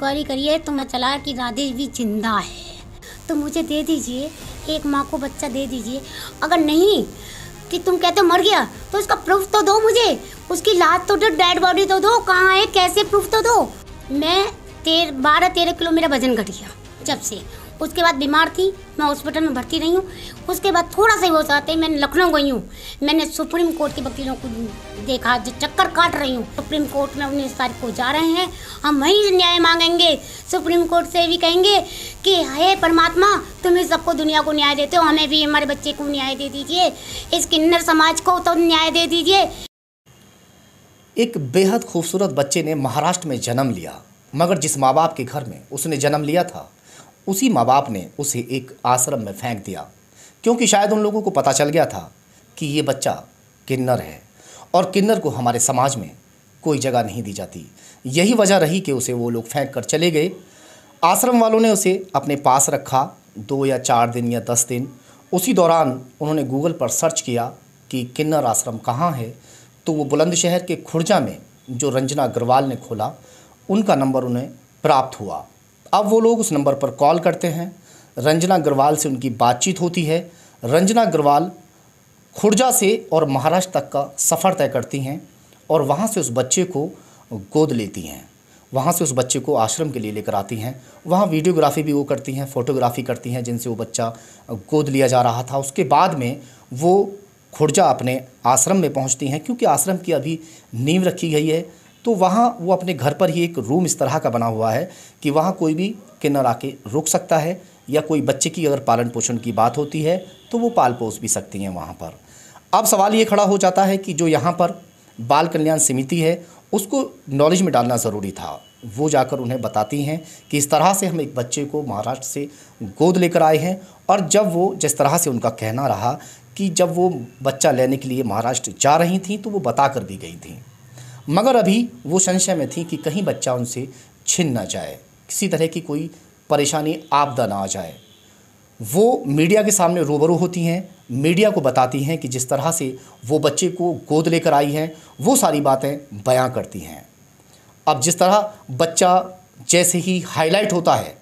Inquiry करिए तो मैं चला कि राधेश भी जिंदा है तो मुझे दे दीजिए एक माँ को बच्चा दे दीजिए अगर नहीं कि तुम कहते हो मर गया तो उसका प्रूफ तो दो मुझे उसकी लाश तो दो डेड बॉडी तो दो कहाँ है कैसे प्रूफ तो दो मैं तेर बारह तेरह किलो मेरा वजन घट गया जब से उसके बाद बीमार थी मैं हॉस्पिटल में भर्ती रही हूँ उसके बाद थोड़ा सा ही हो जाते है मैंने लखनऊ गई हूँ मैंने सुप्रीम कोर्ट के वकीलों को देखा जो चक्कर काट रही हूँ सुप्रीम कोर्ट में उन्नीस तारीख को जा रहे हैं हम वहीं न्याय मांगेंगे सुप्रीम कोर्ट से भी कहेंगे कि हे परमात्मा तुम ही सबको दुनिया को न्याय देते हो हमें भी हमारे बच्चे को न्याय दे दीजिए इस किन्नर समाज को तो न्याय दे दीजिए एक बेहद खूबसूरत बच्चे ने महाराष्ट्र में जन्म लिया मगर जिस माँ बाप के घर में उसने जन्म लिया था उसी माँ बाप ने उसे एक आश्रम में फेंक दिया क्योंकि शायद उन लोगों को पता चल गया था कि ये बच्चा किन्नर है और किन्नर को हमारे समाज में कोई जगह नहीं दी जाती यही वजह रही कि उसे वो लोग फेंक कर चले गए आश्रम वालों ने उसे अपने पास रखा दो या चार दिन या दस दिन उसी दौरान उन्होंने गूगल पर सर्च किया कि किन्नर आश्रम कहाँ है तो वो बुलंदशहर के खुर्जा में जो रंजना अग्रवाल ने खोला उनका नंबर उन्हें प्राप्त हुआ अब वो लोग उस नंबर पर कॉल करते हैं रंजना अग्रवाल से उनकी बातचीत होती है रंजना अग्रवाल खुर्जा से और महाराष्ट्र तक का सफ़र तय करती हैं और वहाँ से उस बच्चे को गोद लेती हैं वहाँ से उस बच्चे को आश्रम के लिए लेकर आती हैं वहाँ वीडियोग्राफी भी वो करती हैं फ़ोटोग्राफी करती हैं जिनसे वो बच्चा गोद लिया जा रहा था उसके बाद में वो खुर्जा अपने आश्रम में पहुँचती हैं क्योंकि आश्रम की अभी नींव रखी गई है तो वहाँ वो अपने घर पर ही एक रूम इस तरह का बना हुआ है कि वहाँ कोई भी किन्नर आके रुक सकता है या कोई बच्चे की अगर पालन पोषण की बात होती है तो वो पाल पोस भी सकती हैं वहाँ पर अब सवाल ये खड़ा हो जाता है कि जो यहाँ पर बाल कल्याण समिति है उसको नॉलेज में डालना ज़रूरी था वो जाकर उन्हें बताती हैं कि इस तरह से हम एक बच्चे को महाराष्ट्र से गोद लेकर आए हैं और जब वो जिस तरह से उनका कहना रहा कि जब वो बच्चा लेने के लिए महाराष्ट्र जा रही थी तो वो बता कर भी गई थी मगर अभी वो संशय में थी कि कहीं बच्चा उनसे छिन ना जाए किसी तरह की कोई परेशानी आपदा ना आ जाए वो मीडिया के सामने रूबरू होती हैं मीडिया को बताती हैं कि जिस तरह से वो बच्चे को गोद लेकर आई हैं वो सारी बातें बयां करती हैं अब जिस तरह बच्चा जैसे ही हाईलाइट होता है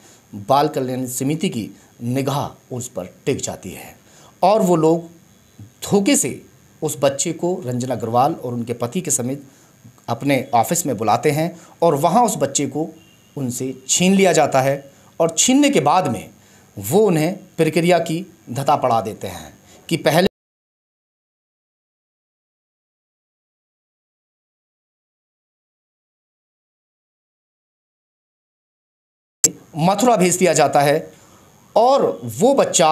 बाल कल्याण समिति की निगाह उस पर टिक जाती है और वो लोग धोखे से उस बच्चे को रंजना अग्रवाल और उनके पति के समेत अपने ऑफिस में बुलाते हैं और वहाँ उस बच्चे को उनसे छीन लिया जाता है और छीनने के बाद में वो उन्हें प्रक्रिया की धता पड़ा देते हैं कि पहले मथुरा भेज दिया जाता है और वो बच्चा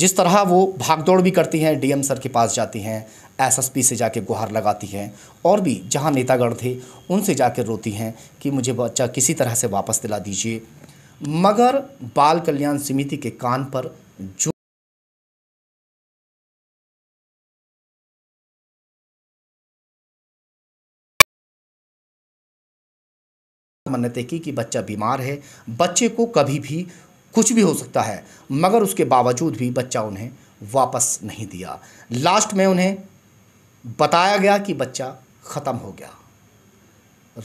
जिस तरह वो भागदौड़ भी करती हैं डीएम सर के पास जाती हैं एसएसपी से जाके गुहार लगाती हैं और भी जहां नेतागढ़ थे उनसे जाकर रोती हैं कि मुझे बच्चा किसी तरह से वापस दिला दीजिए मगर बाल कल्याण समिति के कान पर जो मन्नतें की कि बच्चा बीमार है बच्चे को कभी भी कुछ भी हो सकता है मगर उसके बावजूद भी बच्चा उन्हें वापस नहीं दिया लास्ट में उन्हें बताया गया कि बच्चा ख़त्म हो गया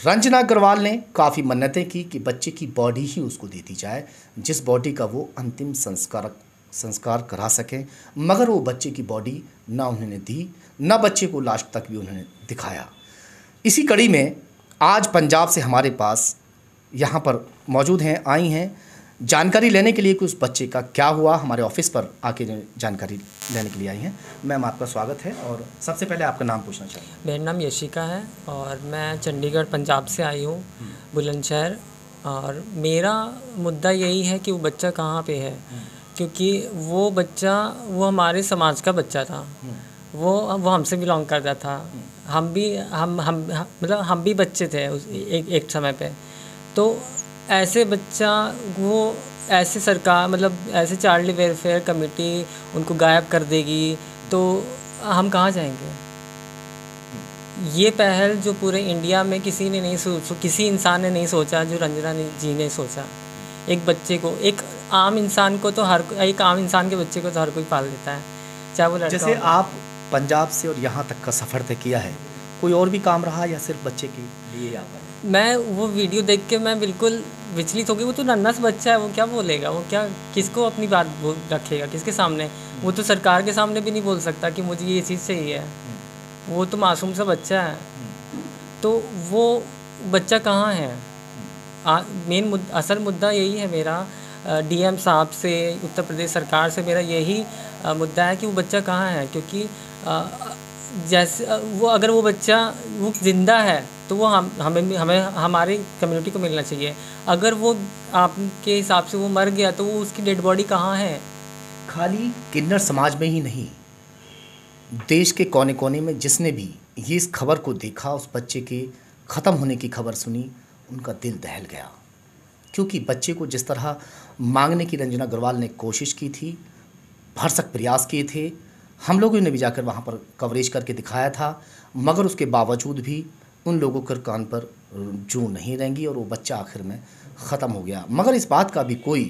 रंजना अग्रवाल ने काफ़ी मन्नतें की कि बच्चे की बॉडी ही उसको दे दी जाए जिस बॉडी का वो अंतिम संस्कार संस्कार करा सकें मगर वो बच्चे की बॉडी ना उन्होंने दी ना बच्चे को लास्ट तक भी उन्होंने दिखाया इसी कड़ी में आज पंजाब से हमारे पास यहाँ पर मौजूद हैं आई हैं जानकारी लेने के लिए कि उस बच्चे का क्या हुआ हमारे ऑफिस पर आके जानकारी लेने के लिए आई हैं मैम आपका स्वागत है और सबसे पहले आपका नाम पूछना चाहिए मेरा नाम यशिका है और मैं चंडीगढ़ पंजाब से आई हूँ हम्म। बुलंदशहर और मेरा मुद्दा यही है कि वो बच्चा कहाँ पे है हम्म। क्योंकि वो बच्चा वो हमारे समाज का बच्चा था हम्म। वो वो हमसे बिलोंग करता था हम भी हम हम मतलब हम भी बच्चे थे उस एक एक समय पे तो ऐसे बच्चा वो ऐसे सरकार मतलब ऐसे चाइल्ड वेलफेयर कमेटी उनको गायब कर देगी तो हम कहाँ जाएंगे ये पहल जो पूरे इंडिया में किसी ने नहीं सोच किसी इंसान ने नहीं सोचा जो रंजना जी ने सोचा एक बच्चे को एक आम इंसान को तो हर एक आम इंसान के बच्चे को तो हर कोई पाल देता है चाहे वो जैसे आप पंजाब से और यहाँ तक का सफ़र तय किया है कोई और भी काम रहा या सिर्फ बच्चे के लिए यहाँ पर मैं वो वीडियो देख के मैं बिल्कुल विचलित हो गई वो तो नन्नस बच्चा है वो क्या बोलेगा वो क्या किसको अपनी बात बोल रखेगा किसके सामने वो तो सरकार के सामने भी नहीं बोल सकता कि मुझे ये चीज़ चाहिए वो तो मासूम सा बच्चा है तो वो बच्चा कहाँ है मेन मुद, असल मुद्दा यही है मेरा डीएम साहब से उत्तर प्रदेश सरकार से मेरा यही मुद्दा है कि वो बच्चा कहाँ है क्योंकि आ, जैसे वो अगर वो बच्चा वो जिंदा है तो वो हम हमें हमें हमारी कम्युनिटी को मिलना चाहिए अगर वो आपके हिसाब से वो मर गया तो वो उसकी डेड बॉडी कहाँ है खाली किन्नर समाज में ही नहीं देश के कोने कोने में जिसने भी ये इस खबर को देखा उस बच्चे के ख़त्म होने की खबर सुनी उनका दिल दहल गया क्योंकि बच्चे को जिस तरह मांगने की रंजना अग्रवाल ने कोशिश की थी भरसक प्रयास किए थे हम लोगों ने भी जाकर वहाँ पर कवरेज करके दिखाया था मगर उसके बावजूद भी उन लोगों के कान पर जू नहीं रहेंगी और वो बच्चा आखिर में ख़त्म हो गया मगर इस बात का भी कोई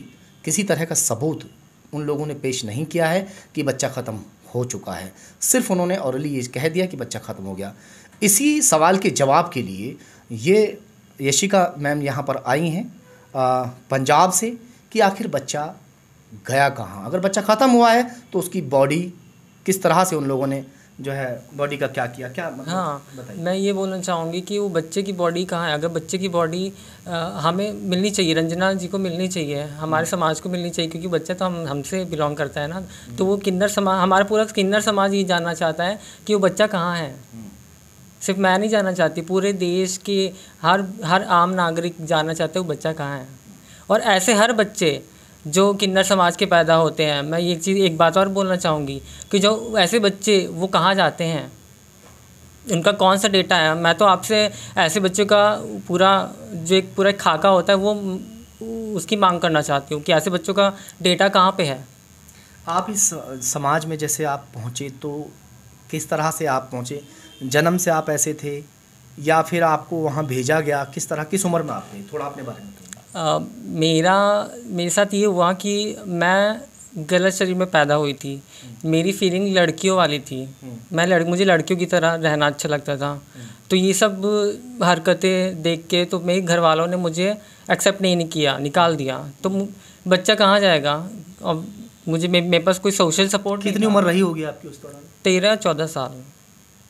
किसी तरह का सबूत उन लोगों ने पेश नहीं किया है कि बच्चा ख़त्म हो चुका है सिर्फ उन्होंने और ये कह दिया कि बच्चा ख़त्म हो गया इसी सवाल के जवाब के लिए ये यशिका मैम यहाँ पर आई हैं पंजाब से कि आखिर बच्चा गया कहाँ अगर बच्चा ख़त्म हुआ है तो उसकी बॉडी किस तरह से उन लोगों ने जो है बॉडी का क्या किया क्या मतलब हाँ मैं ये बोलना चाहूँगी कि वो बच्चे की बॉडी कहाँ है अगर बच्चे की बॉडी हमें मिलनी चाहिए रंजना जी को मिलनी चाहिए हमारे हाँ। समाज को मिलनी चाहिए क्योंकि बच्चा तो हम हमसे बिलोंग करता है ना हम्म। तो वो किन्नर समाज हमारा पूरा किन्नर समाज ये जानना चाहता है कि वो बच्चा कहाँ है हम्म। सिर्फ मैं नहीं जानना चाहती पूरे देश के हर हर आम नागरिक जानना चाहते हैं वो बच्चा कहाँ है और ऐसे हर बच्चे जो किन्नर समाज के पैदा होते हैं मैं ये चीज़ एक बात और बोलना चाहूँगी कि जो ऐसे बच्चे वो कहाँ जाते हैं उनका कौन सा डेटा है मैं तो आपसे ऐसे बच्चों का पूरा जो एक पूरा खाका होता है वो उसकी मांग करना चाहती हूँ कि ऐसे बच्चों का डेटा कहाँ पे है आप इस समाज में जैसे आप पहुँचे तो किस तरह से आप पहुँचे जन्म से आप ऐसे थे या फिर आपको वहाँ भेजा गया किस तरह किस उम्र में आप थे थोड़ा अपने बारे में आ, मेरा मेरे साथ ये हुआ कि मैं गलत शरीर में पैदा हुई थी हम्म। मेरी फीलिंग लड़कियों वाली थी हम्म। मैं लड़ मुझे लड़कियों की तरह रहना अच्छा लगता था हम्म। तो ये सब हरकतें देख के तो मेरे घर वालों ने मुझे एक्सेप्ट नहीं, किया निकाल दिया तो बच्चा कहाँ जाएगा और मुझे मे मेरे पास कोई सोशल सपोर्ट कितनी उम्र रही होगी आपकी उस दौरान तेरह चौदह साल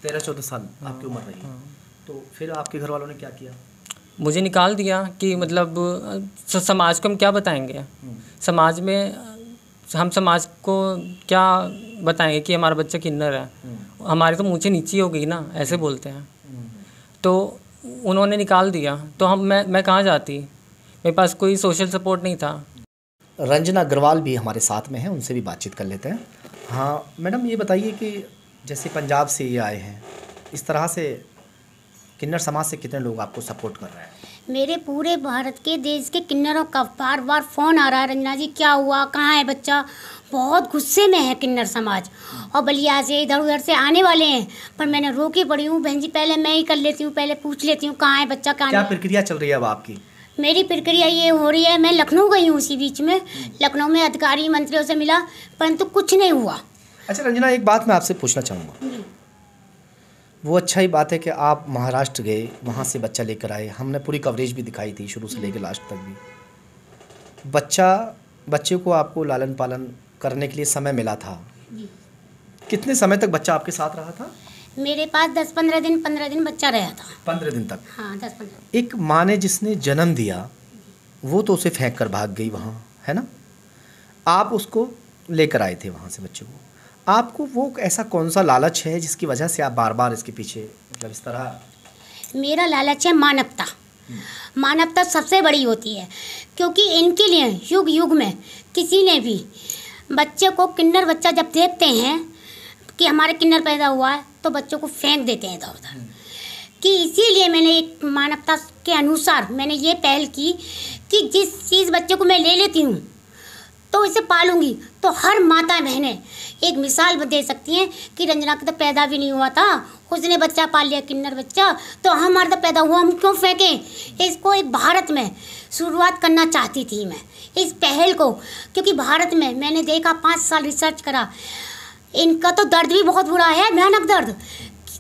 तेरह चौदह साल आपकी हाँ, उम्र रही हाँ। तो फिर आपके घर वालों ने क्या किया मुझे निकाल दिया कि मतलब समाज को हम क्या बताएंगे समाज में हम समाज को क्या बताएंगे कि हमारा बच्चा किन्नर है हमारे तो मुँचे नीची हो गई ना ऐसे बोलते हैं तो उन्होंने निकाल दिया तो हम मैं मैं कहाँ जाती मेरे पास कोई सोशल सपोर्ट नहीं था रंजना अग्रवाल भी हमारे साथ में है उनसे भी बातचीत कर लेते हैं हाँ मैडम ये बताइए कि जैसे पंजाब से ये आए हैं इस तरह से किन्नर समाज से कितने लोग आपको सपोर्ट कर रहे हैं मेरे पूरे भारत के देश के किन्नरों का बार बार फ़ोन आ रहा है रंजना जी क्या हुआ कहाँ है बच्चा बहुत गुस्से में है किन्नर समाज और बलिया से इधर उधर से आने वाले हैं पर मैंने रोके पड़ी हूँ बहन जी पहले मैं ही कर लेती हूँ पहले पूछ लेती हूँ कहाँ है बच्चा कहाँ क्या प्रक्रिया चल रही है अब आपकी मेरी प्रक्रिया ये हो रही है मैं लखनऊ गई हूँ उसी बीच में हम्म। लखनऊ में अधिकारी मंत्रियों से मिला परंतु कुछ नहीं हुआ अच्छा रंजना एक बात मैं आपसे पूछना चाहूँगा वो अच्छा ही बात है कि आप महाराष्ट्र गए वहाँ से बच्चा लेकर आए हमने पूरी कवरेज भी दिखाई थी शुरू से लेकर लास्ट तक भी बच्चा बच्चे को आपको लालन पालन करने के लिए समय मिला था कितने समय तक बच्चा आपके साथ रहा था मेरे पास दस पंद्रह दिन पंद्रह दिन बच्चा रहा था पंद्रह दिन तक हाँ दस एक माँ ने जिसने जन्म दिया वो तो उसे फेंक कर भाग गई वहाँ है ना आप उसको लेकर आए थे वहाँ से बच्चे को आपको वो ऐसा कौन सा लालच है जिसकी वजह से आप बार बार इसके पीछे मतलब इस तरह मेरा लालच है मानवता मानवता सबसे बड़ी होती है क्योंकि इनके लिए युग युग में किसी ने भी बच्चे को किन्नर बच्चा जब देखते हैं कि हमारे किन्नर पैदा हुआ है तो बच्चों को फेंक देते हैं इधर उधर हम्म। कि इसीलिए मैंने एक मानवता के अनुसार मैंने ये पहल की कि जिस चीज़ बच्चे को मैं ले लेती हूँ तो इसे पालूंगी तो हर माता बहनें एक मिसाल दे सकती हैं कि रंजना का तो पैदा भी नहीं हुआ था उसने बच्चा पाल लिया किन्नर बच्चा तो हमारा तो पैदा हुआ हम क्यों फेंकें इसको एक भारत में शुरुआत करना चाहती थी मैं इस पहल को क्योंकि भारत में मैंने देखा पाँच साल रिसर्च करा इनका तो दर्द भी बहुत बुरा है भयानक दर्द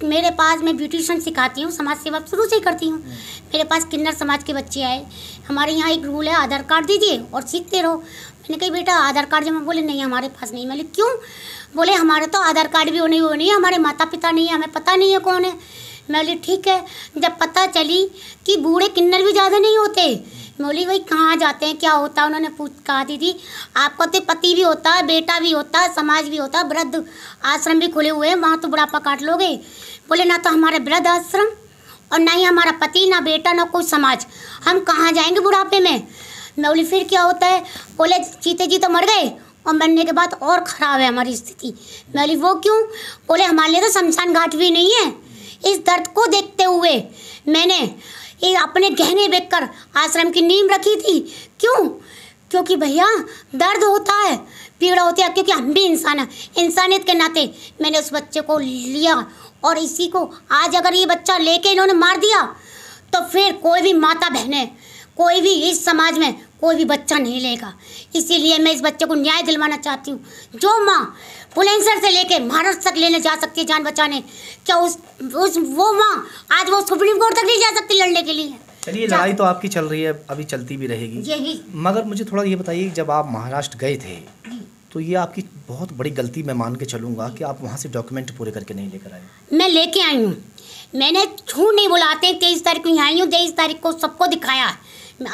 मेरे पास मैं ब्यूटिशन सिखाती हूँ समाज सेवा शुरू से ही करती हूँ मेरे पास किन्नर समाज के बच्चे आए हमारे यहाँ एक रूल है आधार कार्ड दीजिए और सीखते रहो मैंने कही बेटा आधार कार्ड जमा बोले नहीं हमारे पास नहीं मैंने क्यों बोले हमारे तो आधार कार्ड भी होने वो नहीं है हमारे माता पिता नहीं है हमें पता नहीं है कौन है मैं बोली ठीक है जब पता चली कि बूढ़े किन्नर भी ज़्यादा नहीं होते मैं बोली भाई कहाँ जाते हैं क्या होता है उन्होंने पूछ कहा दीदी आपका तो पति भी होता है बेटा भी होता है समाज भी होता है वृद्ध आश्रम भी खुले हुए हैं वहाँ तो बुढ़ापा काट लोगे बोले ना तो हमारे वृद्ध आश्रम और ना ही हमारा पति ना बेटा ना कोई समाज हम कहाँ जाएंगे बुढ़ापे में मैं बोली फिर क्या होता है बोले जीते जीते तो मर गए और मरने के बाद और ख़राब है हमारी स्थिति मैं बोली वो क्यों बोले हमारे लिए तो शमशान घाट भी नहीं है इस दर्द को देखते हुए मैंने ये अपने गहने बेचकर आश्रम की नींव रखी थी क्यों क्योंकि भैया दर्द होता है पीड़ा होती है क्योंकि हम भी इंसान हैं इंसानियत के नाते मैंने उस बच्चे को लिया और इसी को आज अगर ये बच्चा लेके इन्होंने मार दिया तो फिर कोई भी माता बहने कोई भी इस समाज में कोई भी बच्चा नहीं लेगा इसीलिए मैं इस बच्चे को न्याय दिलवाना चाहती हूँ जो माँ पुलेंसर से लेके महाराष्ट्र तक लेने जा सकती है जान बचाने क्या उस उस वो माँ आज वो सुप्रीम कोर्ट तक नहीं जा सकती लड़ने के लिए चलिए लड़ाई तो आपकी चल रही है अभी चलती भी रहेगी यही मगर मुझे थोड़ा ये बताइए जब आप महाराष्ट्र गए थे तो ये आपकी बहुत बड़ी गलती मैं मान के चलूंगा कि आप वहाँ से डॉक्यूमेंट पूरे करके नहीं लेकर आए मैं लेके आई हूँ मैंने छू नहीं बुलाते तेईस तारीख को यहाँ आई हूँ तेईस तारीख को सबको दिखाया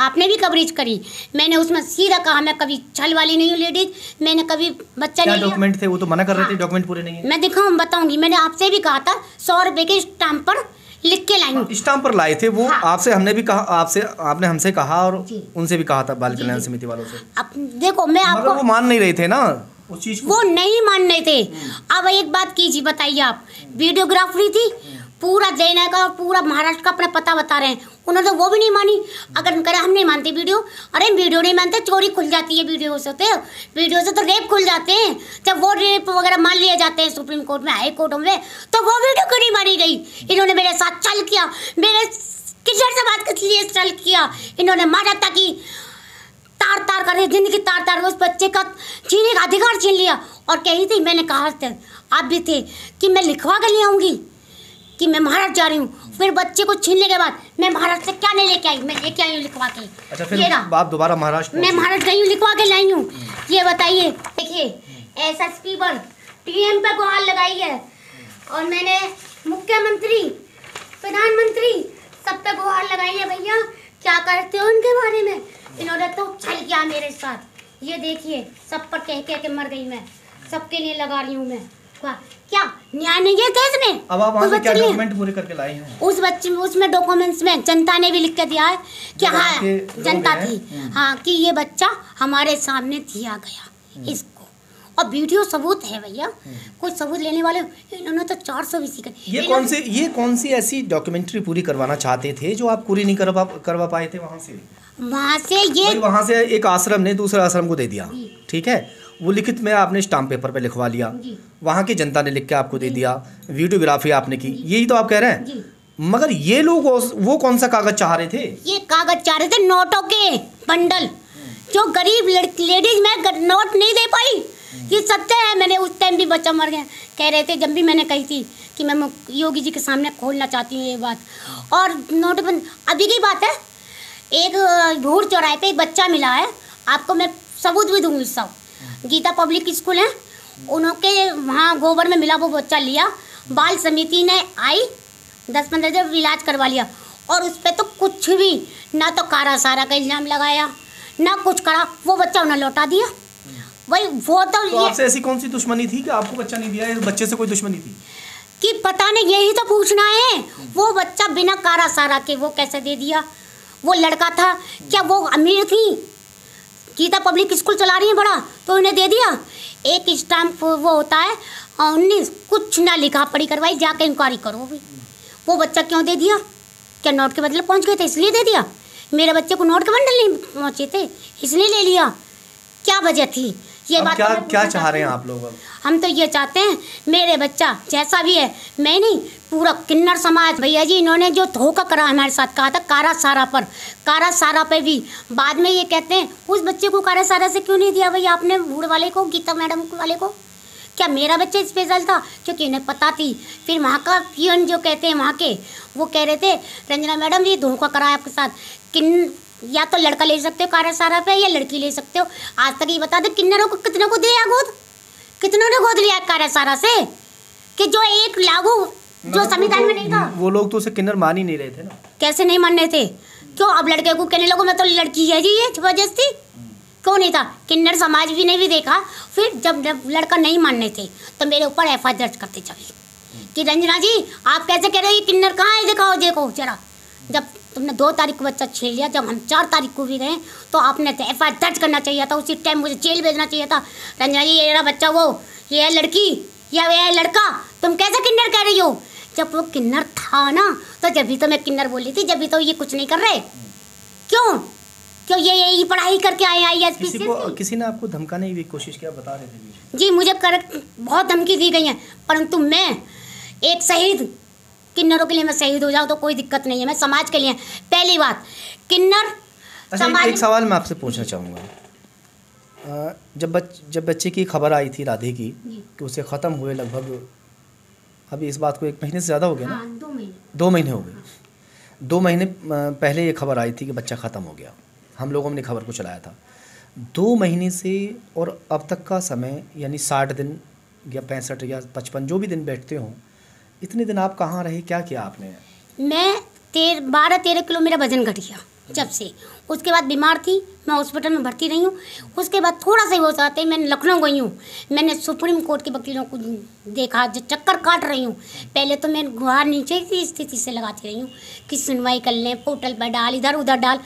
आपने भी कवरेज करी मैंने उसमें सीधा कहा मैं कभी छल वाली नहीं हूँ लेडीज मैंने कभी बच्चा नहीं डॉक्यूमेंट थे वो तो मना कर रहे थे डॉक्यूमेंट हाँ। पूरे नहीं मैं दिखाऊँ बताऊंगी मैंने आपसे भी कहा था सौ रुपये के स्टाम्प पर लिख के लाई स्टाम्प हाँ, पर लाए थे वो हाँ। आपसे हमने भी कहा आपसे आपने हमसे कहा और उनसे भी कहा था बाल कल्याण समिति वालों से अब देखो मैं आपको वो मान नहीं रहे थे ना उस चीज वो नहीं मान रहे थे हम्म। अब एक बात कीजिए बताइए आप वीडियोग्राफरी थी पूरा देना का पूरा महाराष्ट्र का अपना पता बता रहे हैं उन्होंने तो वो भी नहीं मानी अगर उनका हम नहीं मानते वीडियो अरे वीडियो नहीं मानते चोरी खुल जाती है वीडियो से तो वीडियो से तो रेप खुल जाते हैं जब वो रेप वगैरह मान लिए जाते हैं सुप्रीम कोर्ट में हाई कोर्टों में तो वो वीडियो क्यों नहीं मानी गई इन्होंने मेरे साथ चल किया मेरे किशोर से बात किस लिए चल किया इन्होंने मारा कि तार तार कर जिंदगी तार तार उस बच्चे का जीने का अधिकार छीन लिया और कही थी मैंने कहा आप भी थे कि मैं लिखवा कर ले आऊँगी कि मैं महाराज जा रही हूँ फिर बच्चे को छीनने के बाद मैं महाराष्ट्र से क्या नहीं लेके आई मैं लेके आई हूँ लिखवा के अच्छा फिर आप दोबारा महाराष्ट्र मैं महाराष्ट्र गई हूँ लिखवा के लाई हूँ हम्म। ये बताइए देखिए एस एस पी पर टी एम पे गुहार लगाई है और मैंने मुख्यमंत्री प्रधानमंत्री सब पे गुहार लगाई है भैया क्या करते हो उनके बारे में इन्होंने तो छल किया मेरे साथ ये देखिए सब पर कह कह के मर गई मैं सबके लिए लगा रही हूँ मैं क्या न्याय नहीं है देश में अब आप तो वहाँ क्या डॉक्यूमेंट पूरे करके लाए हैं उस बच्चे उसमें डॉक्यूमेंट्स में जनता ने भी लिख के दिया है कि हाँ जनता थी हम्म। हाँ कि ये बच्चा हमारे सामने दिया गया हम्म। इसको और वीडियो सबूत है भैया हम्म। कोई सबूत लेने वाले इन्होंने तो चार सौ भी सीखा ये कौन से ये कौन सी ऐसी डॉक्यूमेंट्री पूरी करवाना चाहते थे जो आप पूरी नहीं करवा करवा पाए थे वहाँ से वहाँ से ये वहाँ से एक आश्रम ने दूसरे आश्रम को दे दिया ठीक है वो लिखित में आपने स्टाम्प पेपर पे लिखवा लिया वहाँ की जनता ने लिख के आपको दे दिया वीडियोग्राफी आपने की यही तो आप कह रहे हैं मगर ये लोग वो कौन सा कागज चाह रहे थे ये कागज चाह रहे थे नोटों के बंडल जो गरीब लेडीज में नोट नहीं दे पाई ये सत्य है मैंने उस टाइम भी बच्चा मर गया कह रहे थे जब भी मैंने कही थी कि मैं योगी जी के सामने खोलना चाहती हूँ ये बात और नोटबंद अभी की बात है एक भूर चौराहे पे एक बच्चा मिला है आपको मैं सबूत भी दूंगी सब गीता पब्लिक स्कूल है उनके वहाँ गोबर में मिला वो बच्चा लिया बाल समिति ने आई दस पंद्रह दिन इलाज करवा लिया और उस पर तो कुछ भी ना तो कारा सारा का इल्ज़ाम लगाया ना कुछ करा वो बच्चा उन्हें लौटा दिया वही वो तो, तो आपसे ऐसी कौन सी दुश्मनी थी कि आपको बच्चा नहीं दिया इस बच्चे से कोई दुश्मनी थी कि पता नहीं यही तो पूछना है वो बच्चा बिना कारा सारा के वो कैसे दे दिया वो लड़का था क्या वो अमीर थी गीता पब्लिक स्कूल चला रही है बड़ा तो उन्हें दे दिया एक स्टाम्प वो होता है और उन्नीस कुछ ना लिखा पढ़ी करवाई जाके इंक्वायरी करो भी वो बच्चा क्यों दे दिया क्या नोट के बदले पहुंच गए थे इसलिए दे दिया मेरे बच्चे को नोट के बंडल नहीं पहुँचे थे इसलिए ले लिया क्या वजह थी ये बात क्या क्या चाह रहे हैं आप लोग हम तो ये चाहते हैं मेरे बच्चा जैसा भी है मैं नहीं पूरा किन्नर समाज भैया जी इन्होंने जो धोखा करा हमारे साथ कहा था कारा सारा पर कारा सारा पे भी बाद में ये कहते हैं उस बच्चे को कारा सारा से क्यों नहीं दिया भैया आपने बूढ़ वाले को गीता मैडम वाले को क्या मेरा बच्चा स्पेशल था क्योंकि इन्हें पता थी फिर वहाँ का पियन जो कहते हैं वहाँ के वो कह रहे थे रंजना मैडम ये धोखा करा आपके साथ किन या तो लड़का ले सकते हो कारा सारा पे या लड़की ले सकते हो आज तक ये बता दो किन्नरों को कितनों को दिया गोद कितनों ने गोद लिया कारा सारा से कि जो एक लागू जो मतलब संविधान में नहीं था वो लोग तो उसे किन्नर मान ही नहीं रहे थे ना कैसे नहीं मान रहे थे क्यों अब लड़के को कहने लगो मैं तो लड़की है जी ये जबरदस्ती क्यों नहीं था किन्नर समाज भी नहीं भी देखा फिर जब लड़का नहीं मान रहे थे तो मेरे ऊपर एफ दर्ज करते चले कि रंजना जी आप कैसे कह रहे हो ये किन्नर कहाँ है दिखाओ देखो जरा जब तुमने दो तारीख को बच्चा छीन लिया जब हम चार तारीख को भी गए तो आपने तो एफ दर्ज करना चाहिए था उसी टाइम मुझे जेल भेजना चाहिए था रंजना जी ये बच्चा वो ये है लड़की या वे है लड़का तुम कैसे किन्नर कह रही हो जब वो किन्नर था ना तो जब भी तो मैं किन्नर बोली थी जब भी तो ये कुछ नहीं कर रहे क्यों क्यों ये यही पढ़ाई करके आए आई एस पी किसी ने आपको धमकाने की कोशिश किया बता रहे थे जी मुझे कर बहुत धमकी दी गई है परंतु मैं एक शहीद किन्नरों के लिए मैं शहीद हो जाऊँ तो कोई दिक्कत नहीं है मैं समाज के लिए पहली बात किन्नर अच्छा, समाज एक सवाल मैं आपसे पूछना चाहूँगा जब बच जब बच्चे की खबर आई थी राधे की कि तो उसे ख़त्म हुए लगभग अभी इस बात को एक महीने से ज़्यादा हो गया ना हाँ, दो महीने दो महीने हो गए दो महीने पहले ये खबर आई थी कि बच्चा ख़त्म हो गया हम लोगों ने खबर को चलाया था दो महीने से और अब तक का समय यानी साठ दिन या पैंसठ या पचपन जो भी दिन बैठते हों इतने दिन आप कहाँ रहे क्या किया आपने मैं तेर बारह तेरह किलो मेरा वजन घट गया जब से उसके बाद बीमार थी मैं हॉस्पिटल में भर्ती रही हूँ उसके बाद थोड़ा सा ही हो जाते मैं लखनऊ गई हूँ मैंने सुप्रीम कोर्ट के वकीलों को देखा जो चक्कर काट रही हूँ पहले तो मैं गुहार नीचे की स्थिति से लगाती रही हूँ कि सुनवाई कर लें पोर्टल पर डाल इधर उधर डाल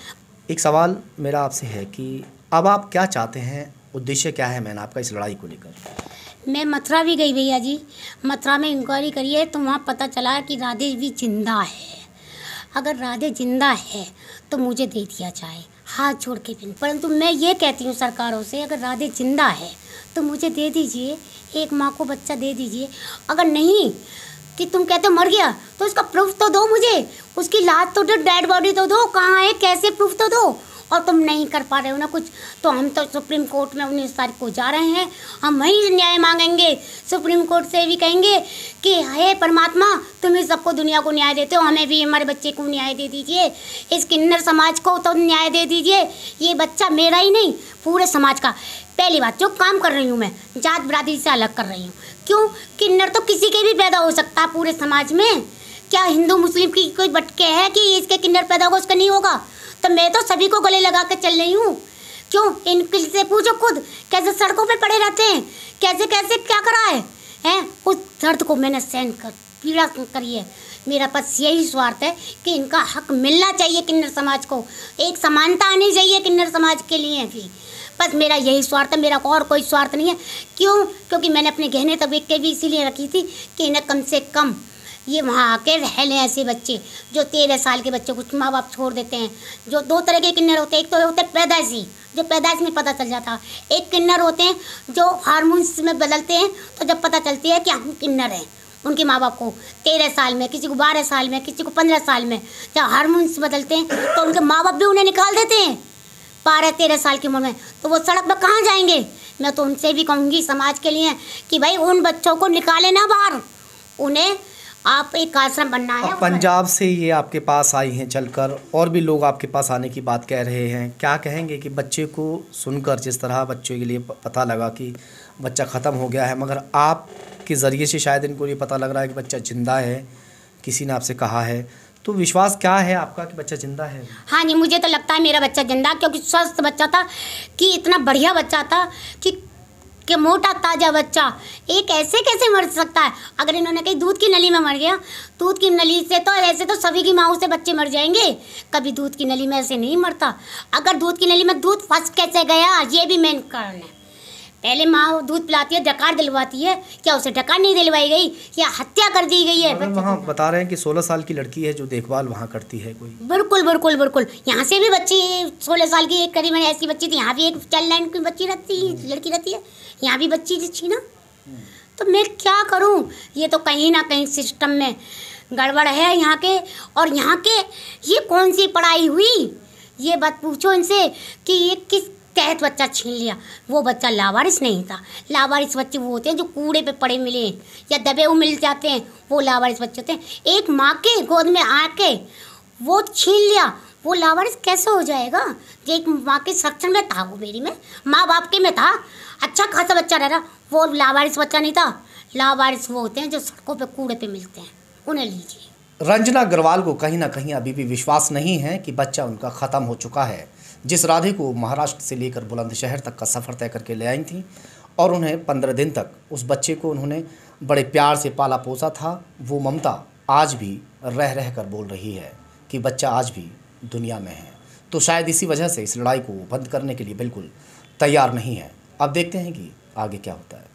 एक सवाल मेरा आपसे है कि अब आप क्या चाहते हैं उद्देश्य क्या है मैंने आपका इस लड़ाई को लेकर मैं मथुरा भी गई भैया जी मथुरा में इंक्वायरी करी है तो वहाँ पता चला कि राधे भी जिंदा है अगर राधे जिंदा है तो मुझे दे दिया जाए हाथ छोड़ के भी परंतु मैं ये कहती हूँ सरकारों से अगर राधे जिंदा है तो मुझे दे दीजिए एक माँ को बच्चा दे दीजिए अगर नहीं कि तुम कहते हो मर गया तो उसका प्रूफ तो दो मुझे उसकी लाद तो दो डेड बॉडी तो दो कहाँ है कैसे प्रूफ तो दो और तुम नहीं कर पा रहे हो ना कुछ तो हम तो सुप्रीम कोर्ट में उन्नीस तारीख को जा रहे हैं हम वहीं न्याय मांगेंगे सुप्रीम कोर्ट से भी कहेंगे कि हे परमात्मा तुम ही सबको दुनिया को न्याय देते हो हमें भी हमारे बच्चे को न्याय दे दीजिए इस किन्नर समाज को तो न्याय दे दीजिए ये बच्चा मेरा ही नहीं पूरे समाज का पहली बात जो काम कर रही हूँ मैं जात बरादरी से अलग कर रही हूँ क्यों किन्नर तो किसी के भी पैदा हो सकता है पूरे समाज में क्या हिंदू मुस्लिम की कोई बटके है कि इसके किन्नर पैदा होगा उसका नहीं होगा तो मैं तो सभी को गले लगा कर चल रही हूँ क्यों इनसे पूछो खुद कैसे सड़कों पे पड़े रहते हैं कैसे कैसे क्या करा है हैं उस दर्द को मैंने सहन कर पीड़ा करी है मेरा बस यही स्वार्थ है कि इनका हक मिलना चाहिए किन्नर समाज को एक समानता आनी चाहिए किन्नर समाज के लिए भी बस मेरा यही स्वार्थ है मेरा और कोई स्वार्थ नहीं है क्यों क्योंकि मैंने अपने गहने तबीक के भी इसीलिए रखी थी कि इन्हें कम से कम ये वहाँ आके रह लें ऐसे बच्चे जो तेरह साल के बच्चे कुछ माँ बाप छोड़ देते हैं जो दो तरह के किन्नर होते हैं एक तो होते हैं पैदाइशी जो पैदाइश में पता चल जाता है एक किन्नर होते हैं जो हारमोन्स में बदलते हैं तो जब पता चलती है कि हम किन्नर हैं उनके माँ बाप को तेरह साल में किसी को बारह साल में किसी को पंद्रह साल में जब हारमोन्स बदलते हैं तो उनके माँ बाप भी उन्हें निकाल देते हैं बारह तेरह साल की उम्र में तो वो सड़क पर कहाँ जाएंगे मैं तो उनसे भी कहूँगी समाज के लिए कि भाई उन बच्चों को निकाले ना बाहर उन्हें आप एक आश्रम बनना है पंजाब से ये आपके पास आई हैं चलकर और भी लोग आपके पास आने की बात कह रहे हैं क्या कहेंगे कि बच्चे को सुनकर जिस तरह बच्चों के लिए पता लगा कि बच्चा ख़त्म हो गया है मगर आप के ज़रिए से शायद इनको ये पता लग रहा है कि बच्चा ज़िंदा है किसी ने आपसे कहा है तो विश्वास क्या है आपका कि बच्चा जिंदा है हाँ जी मुझे तो लगता है मेरा बच्चा जिंदा क्योंकि स्वस्थ बच्चा था कि इतना बढ़िया बच्चा था कि कि मोटा ताज़ा बच्चा एक ऐसे कैसे मर सकता है अगर इन्होंने कहीं दूध की नली में मर गया दूध की नली से तो ऐसे तो सभी की माओ से बच्चे मर जाएंगे कभी दूध की नली में ऐसे नहीं मरता अगर दूध की नली में दूध फंस कैसे गया ये भी मेन कारण है पहले माँ दूध पिलाती है डकार दिलवाती है क्या उसे डकार नहीं दिलवाई गई क्या हत्या कर दी गई है वहाँ बता रहे हैं कि सोलह साल की लड़की है जो देखभाल वहाँ करती है कोई बिल्कुल बिल्कुल बिल्कुल यहाँ से भी बच्ची सोलह साल की एक करीबन ऐसी बच्ची थी यहाँ भी एक चाइल्ड लाइन की बच्ची रहती है हम्म। लड़की रहती है यहाँ भी बच्ची थी ना तो मैं क्या करूँ ये तो कहीं ना कहीं सिस्टम में गड़बड़ है यहाँ के और यहाँ के ये कौन सी पढ़ाई हुई ये बात पूछो इनसे कि ये किस तहत बच्चा छीन लिया वो बच्चा लावारिस नहीं था लावारिस बच्चे वो होते हैं जो कूड़े पे पड़े मिले हैं या दबे हुए मिल जाते हैं वो लावारिस बच्चे होते हैं एक माँ के गोद में आके वो छीन लिया वो लावारिस कैसे हो जाएगा जो एक माँ के सक्षम में था वो मेरी में माँ बाप के में था अच्छा खासा बच्चा रह रहा वो लावारिस बच्चा नहीं था लावारिस वो होते हैं जो सड़कों पर कूड़े पर मिलते हैं उन्हें लीजिए रंजना अग्रवाल को कहीं ना कहीं अभी भी विश्वास नहीं है कि बच्चा उनका ख़त्म हो चुका है जिस राधे को महाराष्ट्र से लेकर बुलंदशहर तक का सफ़र तय करके ले आई थी और उन्हें पंद्रह दिन तक उस बच्चे को उन्होंने बड़े प्यार से पाला पोसा था वो ममता आज भी रह रह कर बोल रही है कि बच्चा आज भी दुनिया में है तो शायद इसी वजह से इस लड़ाई को बंद करने के लिए बिल्कुल तैयार नहीं है अब देखते हैं कि आगे क्या होता है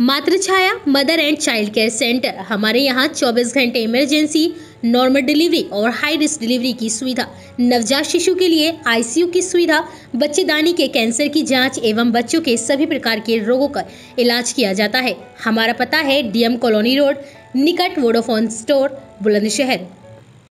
Matrichhaya mother and child care centre हमारे यहाँ 24 घंटे इमरजेंसी नॉर्मल डिलीवरी और हाई रिस्क डिलीवरी की सुविधा नवजात शिशु के लिए आईसीयू की सुविधा बच्चेदानी के कैंसर की जांच एवं बच्चों के सभी प्रकार के रोगों का इलाज किया जाता है हमारा पता है डीएम कॉलोनी रोड निकट वोडोफोन स्टोर बुलंदशहर